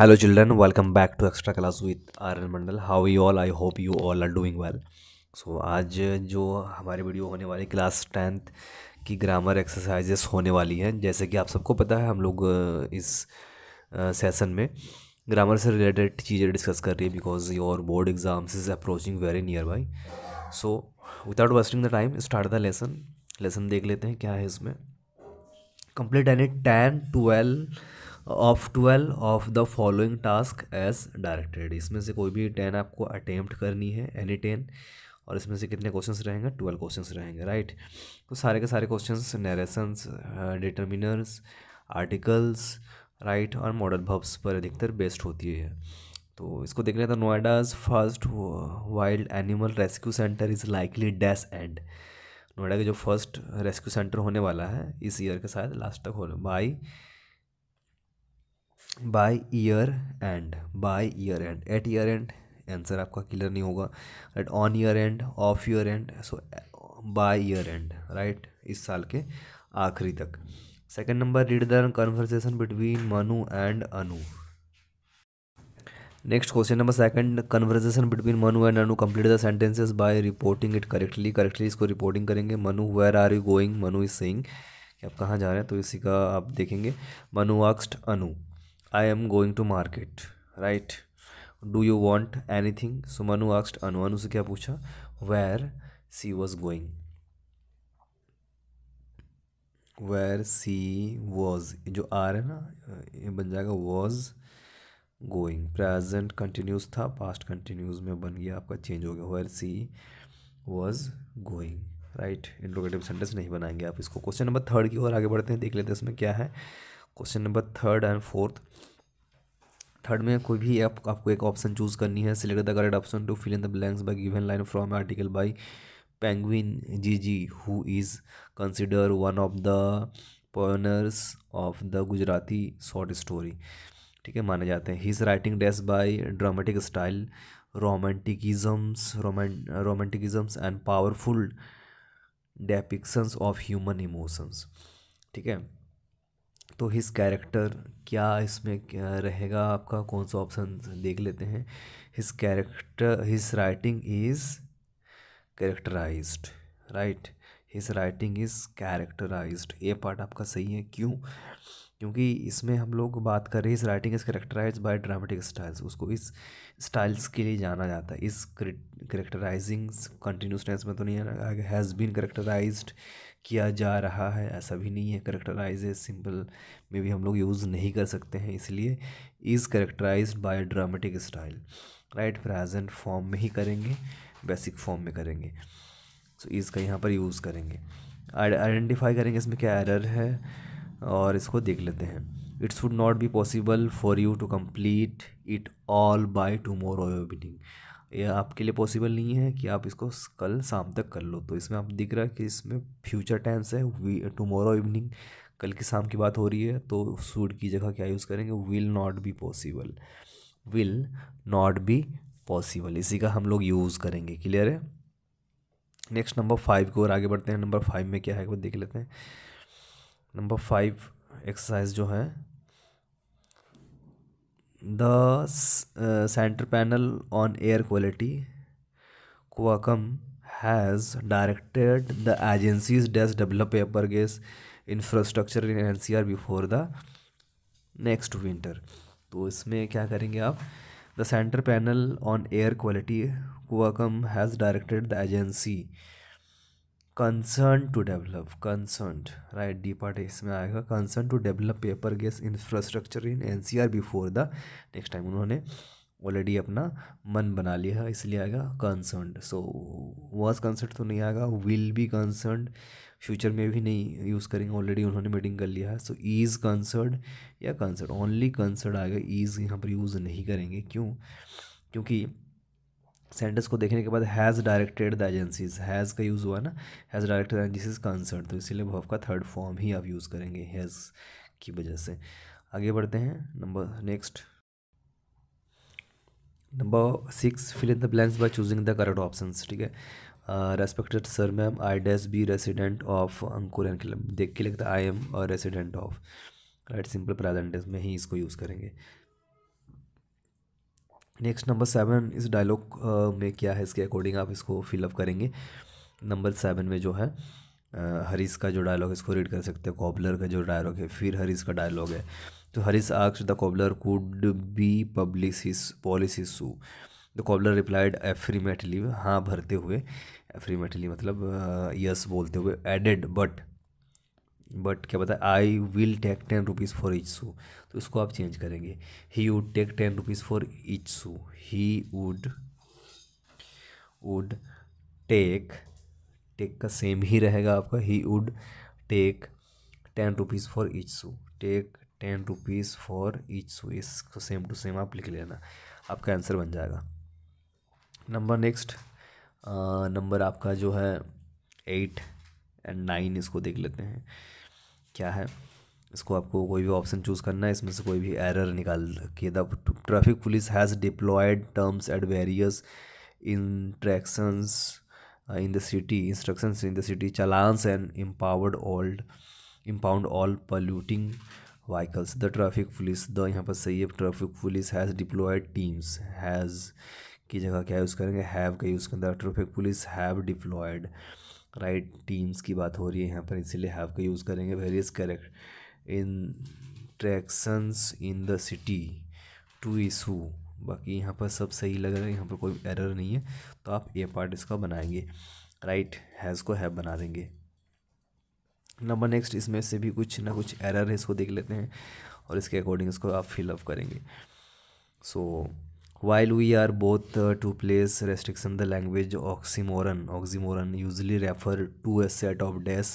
Hello children welcome back to extra class with R N Mandal how you all I hope you all are doing well so आज जो हमारी video होने वाली class tenth की grammar exercises होने वाली हैं जैसे कि आप सबको पता है हम लोग इस सेशन में ग्रामर से रिलेटेड चीज़ें डिस्कस कर रही है because your board exams is approaching very near by so without wasting the time start the lesson lesson देख लेते हैं क्या है इसमें complete any ten twelve of twelve of the following task as directed इसमें से कोई भी टेन आपको अटेम्प्ट करनी है एनी टेन और इसमें से कितने क्वेश्चन रहेंगे ट्वेल्व क्वेश्चन रहेंगे राइट तो सारे के सारे question narrations determiners articles right और मॉडल भव्स पर अधिकतर बेस्ड होती है तो इसको देखने तो Noida's first wild animal rescue centre is likely dash and Noida के जो फर्स्ट रेस्क्यू सेंटर होने वाला है इस ईयर के शायद लास्ट तक हो by by year end by year end at year end answer आपका क्लियर नहीं होगा right on year end of year end so by year end right इस साल के आखिरी तक second number read the conversation between Manu and Anu next question number second conversation between Manu and Anu complete the sentences by reporting it correctly correctly इसको reporting करेंगे Manu where are you going Manu is saying कि आप कहाँ जा रहे हैं तो इसी का आप देखेंगे मनु आक्स्ट अनु I am going to market, right? Do you want anything? So Manu asked Anu. Anu से क्या पूछा? Where she was going. Where she was. जो आर है ना ये बन जाएगा was going. Present continuous था past continuous में बन गया आपका change हो गया. Where she was going. Right interrogative sentence नहीं बनाएंगे आप इसको क्वेश्चन नंबर थर्ड की ओर आगे बढ़ते हैं देख लेते हैं इसमें क्या है question number third and fourth third में कोई भी आप, आपको एक ऑप्शन चूज करनी है select the correct option to fill in the blanks by given line from article by penguin जी जी who is consider one of the pioneers of the Gujarati short story ठीक है माने जाते हैं his writing does by dramatic style romanticisms romanticisms and powerful depictions of human emotions ठीक है तो हिज कैरेक्टर क्या इसमें क्या रहेगा आपका कौन सा ऑप्शन देख लेते हैं his character his writing is characterized right his writing is characterized ये पार्ट आपका सही है क्यों क्योंकि इसमें हम लोग बात कर रहे हैं इस writing is characterize by dramatic styles उसको इस स्टाइल्स के लिए जाना जाता है इस क्रिट करेक्टराइजिंग कंटिन्यूस टेंस में तो नहीं आ गया हैज़ बीन करेक्टराइज किया जा रहा है ऐसा भी नहीं है करेक्टराइज सिंपल में भी हम लोग यूज़ नहीं कर सकते हैं इसलिए is characterize by dramatic style right present form में ही करेंगे बेसिक फॉर्म में करेंगे सो so, इसका यहाँ पर यूज़ करेंगे आइडेंटिफाई करेंगे इसमें क्या एरर है और इसको देख लेते हैं it's would not be possible for you to complete it all by to tomorrow evening ये आपके लिए पॉसिबल नहीं है कि आप इसको कल शाम तक कर लो तो इसमें आप दिख रहा है कि इसमें फ्यूचर टेंस है टुमारो इवनिंग कल की शाम की बात हो रही है तो सूड की जगह क्या यूज़ करेंगे will not be possible will not be possible इसी का हम लोग यूज़ करेंगे क्लियर है नेक्स्ट नंबर फाइव की ओर आगे बढ़ते हैं नंबर फाइव में क्या है वो देख लेते हैं नंबर फाइव एक्सरसाइज जो है the centre panel on air quality क्वाकम हैज़ डायरेक्टेड द एजेंसीज डेस्ट develop paper gas infrastructure in N C R before the next winter तो इसमें क्या करेंगे आप the centre panel on air quality कोआकम has directed the agency concern to develop concern right the part इसमें आएगा concern to develop paper gas infrastructure in N C R before the next time उन्होंने already अपना मन बना लिया है इसलिए आएगा कंसर्न सो वॉज कंसर्न तो नहीं आएगा विल बी कंसर्न फ्यूचर में भी नहीं यूज़ करेंगे ऑलरेडी उन्होंने मीटिंग कर लिया है सो ईज़ कंसर्न या कंसर्न ओनली कंसर्न आएगा ईज़ यहाँ पर यूज़ नहीं करेंगे क्यों क्योंकि सेंटेंस को देखने के बाद has directed the agencies has का यूज़ हुआ ना हैज़ डायरेक्टेड एजेंसीज का तो इसीलिए भाव का थर्ड फॉर्म ही आप यूज़ करेंगे हैज़ की वजह से आगे बढ़ते हैं number next number six fill in the blanks by choosing the correct option ठीक है respected sir ma'am I does be resident of Ankur देख के लगता I am resident of right simple present में ही इसको यूज़ करेंगे नेक्स्ट नंबर सेवन इस डायलॉग uh, में क्या है इसके अकॉर्डिंग आप इसको फिलअप करेंगे नंबर सेवन में जो है हरीश uh, का जो डायलॉग है इसको रीड कर सकते हैं कॉबलर का जो डायलॉग है फिर हरीश का डायलॉग है तो Harish asks the cobbler could be polish policy polish the cobbler replied affirmatively हाँ भरते हुए एफ्रीमेटली मतलब यस uh, बोलते हुए एडेड बट बट क्या बताए I will take ten rupees for each shoe तो इसको आप चेंज करेंगे he would take ten rupees for each shoe he would would take take का सेम ही रहेगा आपका he would take ten rupees for each shoe take ten rupees for each shoe इसको same to same आप लिख लेना आपका answer बन जाएगा नंबर नेक्स्ट नंबर आपका जो है एट एंड नाइन इसको देख लेते हैं क्या है इसको आपको कोई भी ऑप्शन चूज़ करना है इसमें से कोई भी एरर निकाल के the traffic police has deployed terms at various intersections in the city instructions in the city challans and empowered old impound all polluting vehicles the traffic police the यहाँ पर सही है traffic police has deployed teams has की जगह क्या use करेंगे have का use करेंगे traffic police have deployed right teams की बात हो रही है यहाँ पर इसीलिए हैव का यूज़ करेंगे various correct in tractions in the city to issue बाकी यहाँ पर सब सही लग रहा है यहाँ पर कोई एरर नहीं है तो आप ए पार्ट इसका बनाएंगे राइट हैज़ को हैव बना देंगे नंबर नेक्स्ट इसमें से भी कुछ ना कुछ एरर है इसको देख लेते हैं और इसके अकॉर्डिंग इसको आप फिलअप करेंगे so so, While we are both uh, to place restriction, the language oxymoron oxymoron usually refer to a set of dash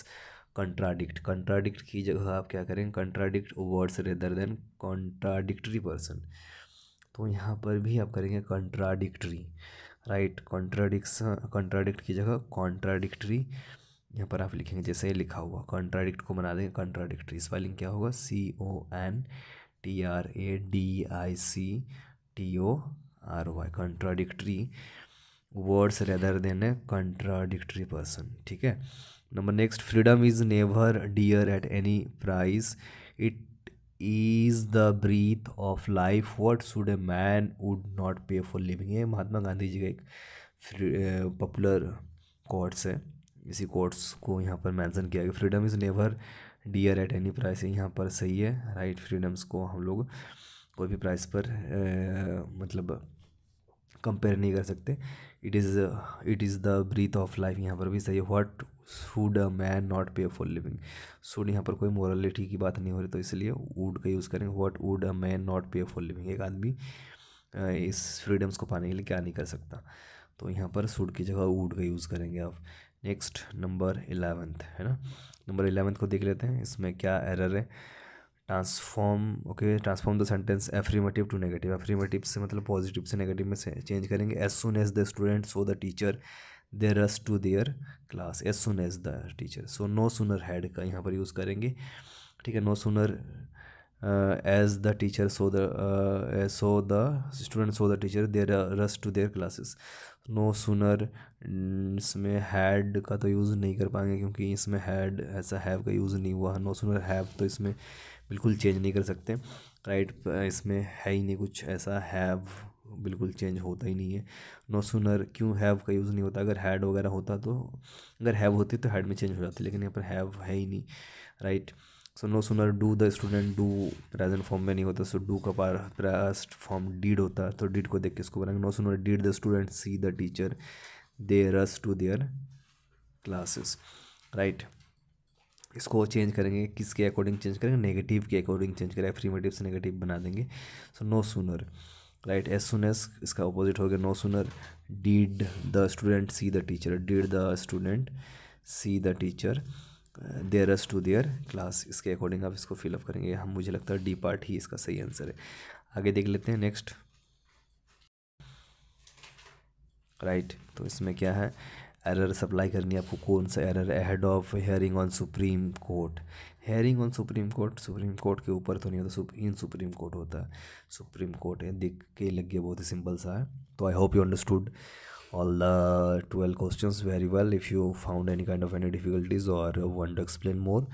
contradict contradict की जगह आप क्या करें contradict words rather than contradictory person तो यहाँ पर भी आप करेंगे contradictory राइट contradiction contradict की जगह contradictory यहाँ पर आप लिखेंगे जैसे लिखा हुआ कॉन्ट्राडिक्ट को बना देंगे कंट्राडिक्टरी स्पेलिंग क्या होगा C O N T R A D I C T O R Y contradictory words rather than a contradictory person ठीक है number next freedom is never dear at any price it is the breath of life what should a man would not pay for living ये महात्मा गांधी जी का एक popular courts है इसी courts को यहाँ पर मैंसन किया गया freedom is never dear at any price यहाँ पर सही है राइट right? फ्रीडम्स को हम लोग कोई भी प्राइस पर मतलब कंपेयर नहीं कर सकते it is it is the breath of life यहाँ पर भी सही है what food a man not pay for living should यहाँ पर कोई मोरलिटी की बात नहीं हो रही तो इसलिए वुड का यूज़ करेंगे what would a man not pay for living एक आदमी इस फ्रीडम्स को पाने के लिए क्या नहीं कर सकता तो यहाँ पर सुड की जगह वुड का यूज़ करेंगे आप नेक्स्ट नंबर एलेवेंथ है ना नंबर एलेवेंथ को देख लेते हैं इसमें क्या एरर है transform okay transform the sentence affirmative to negative affirmative से मतलब पॉजिटिव से नेगेटिव में से चेंज करेंगे as soon as the student so the teacher they rush to their class as soon as the teacher so no sooner had का यहाँ पर use करेंगे ठीक है no sooner as the teacher so the so the student so the teacher there rush to their classes no sooner इसमें had का तो use नहीं कर पाएंगे क्योंकि इसमें हैड ऐसा हैव का यूज़ नहीं हुआ नो सुनर हैव तो इसमें बिल्कुल चेंज नहीं कर सकते राइट इसमें है ही नहीं कुछ ऐसा हैव बिल्कुल चेंज होता ही नहीं है नो सुनर क्यों हैव का यूज़ नहीं होता अगर हैड वगैरह होता तो अगर हैव होती तो हैड में चेंज हो जाती लेकिन यहाँ पर हैव है ही नहीं right so no sooner do the student do present form में नहीं होता सो डू का पार प्रेस्ट फॉर्म डीड होता है तो डीड को देख के इसको बनाएंगे no sooner did the student see the teacher they rush to their classes right इसको चेंज करेंगे किसके अकॉर्डिंग चेंज करेंगे नेगेटिव के अकॉर्डिंग चेंज करें एफ्रीमेटिव से नेगेटिव बना देंगे so no sooner right as soon as इसका अपोजिट हो गया no sooner did the student see the teacher did the student see the teacher there as to their class इसके according आप इसको फिलअप करेंगे हम मुझे लगता है डी पार्ट ही इसका सही आंसर है आगे देख लेते हैं नेक्स्ट राइट right, तो इसमें क्या है एरर सप्लाई करनी है आपको कौन सा error head of hearing on supreme court hearing on supreme court supreme court के ऊपर तो नहीं होता इन सुप्रीम कोर्ट होता है सुप्रीम कोर्ट दिख के लग गया बहुत ही सिंपल सा है तो I hope you understood all the twelve question very well if you found any kind of any difficulties और वन टू एक्सप्लेन मोर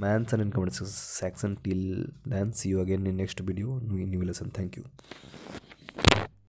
मैं sir in comment section till then see you again in next video new lesson thank you